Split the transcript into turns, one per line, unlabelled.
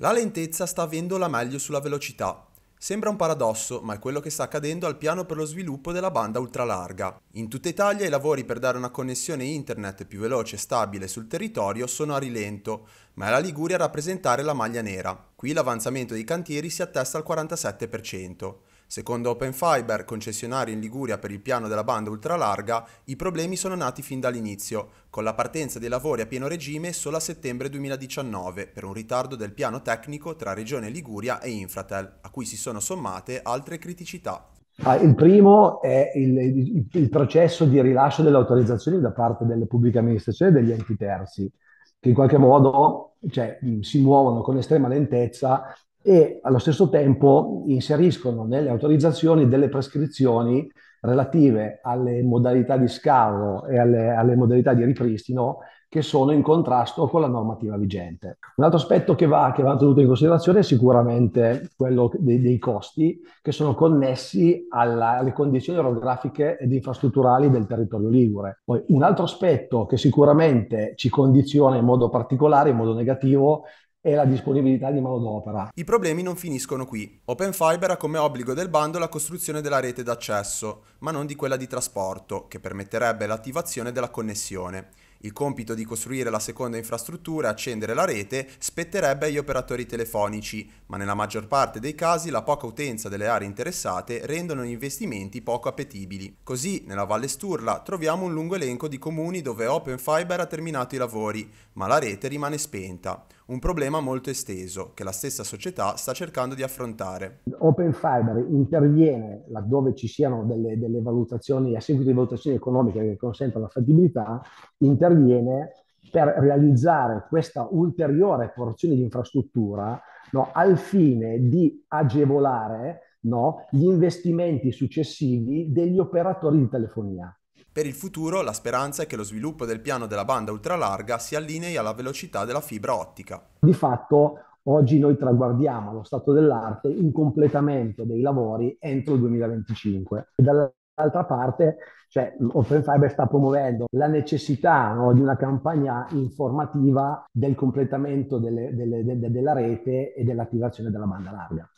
La lentezza sta avendo la meglio sulla velocità. Sembra un paradosso, ma è quello che sta accadendo al piano per lo sviluppo della banda ultralarga. In tutta Italia i lavori per dare una connessione internet più veloce e stabile sul territorio sono a rilento, ma è la Liguria a rappresentare la maglia nera. Qui l'avanzamento dei cantieri si attesta al 47%. Secondo Open Fiber, concessionario in Liguria per il piano della banda ultralarga, i problemi sono nati fin dall'inizio, con la partenza dei lavori a pieno regime solo a settembre 2019, per un ritardo del piano tecnico tra Regione Liguria e Infratel, a cui si sono sommate altre criticità.
Ah, il primo è il, il, il, processo di rilascio delle autorizzazioni da parte delle pubbliche amministrazioni e degli enti terzi, che in qualche modo cioè, si muovono con estrema lentezza e allo stesso tempo inseriscono nelle autorizzazioni delle prescrizioni relative alle modalità di scavo e alle, alle modalità di ripristino che sono in contrasto con la normativa vigente. Un altro aspetto che va, che va tenuto in considerazione è sicuramente quello dei, dei costi che sono connessi alla, alle condizioni orografiche ed infrastrutturali del territorio ligure. Poi un altro aspetto che sicuramente ci condiziona in modo particolare, in modo negativo, e la disponibilità di manodopera.
I problemi non finiscono qui. Open Fiber ha come obbligo del bando la costruzione della rete d'accesso, ma non di quella di trasporto, che permetterebbe l'attivazione della connessione. Il compito di costruire la seconda infrastruttura e accendere la rete spetterebbe agli operatori telefonici, ma nella maggior parte dei casi la poca utenza delle aree interessate rendono gli investimenti poco appetibili. Così, nella Valle Sturla troviamo un lungo elenco di comuni dove Open Fiber ha terminato i lavori, ma la rete rimane spenta un problema molto esteso che la stessa società sta cercando di affrontare.
Open Fiber interviene laddove ci siano delle, delle valutazioni, a seguito di valutazioni economiche che consentano la fattibilità, interviene per realizzare questa ulteriore porzione di infrastruttura no, al fine di agevolare no, gli investimenti successivi degli operatori di telefonia.
Per il futuro la speranza è che lo sviluppo del piano della banda ultralarga si allinei alla velocità della fibra ottica.
Di fatto oggi noi traguardiamo lo stato dell'arte in completamento dei lavori entro il 2025. Dall'altra parte, cioè, Open Fiber sta promuovendo la necessità no, di una campagna informativa del completamento delle, delle, de, de, della rete e dell'attivazione della banda larga.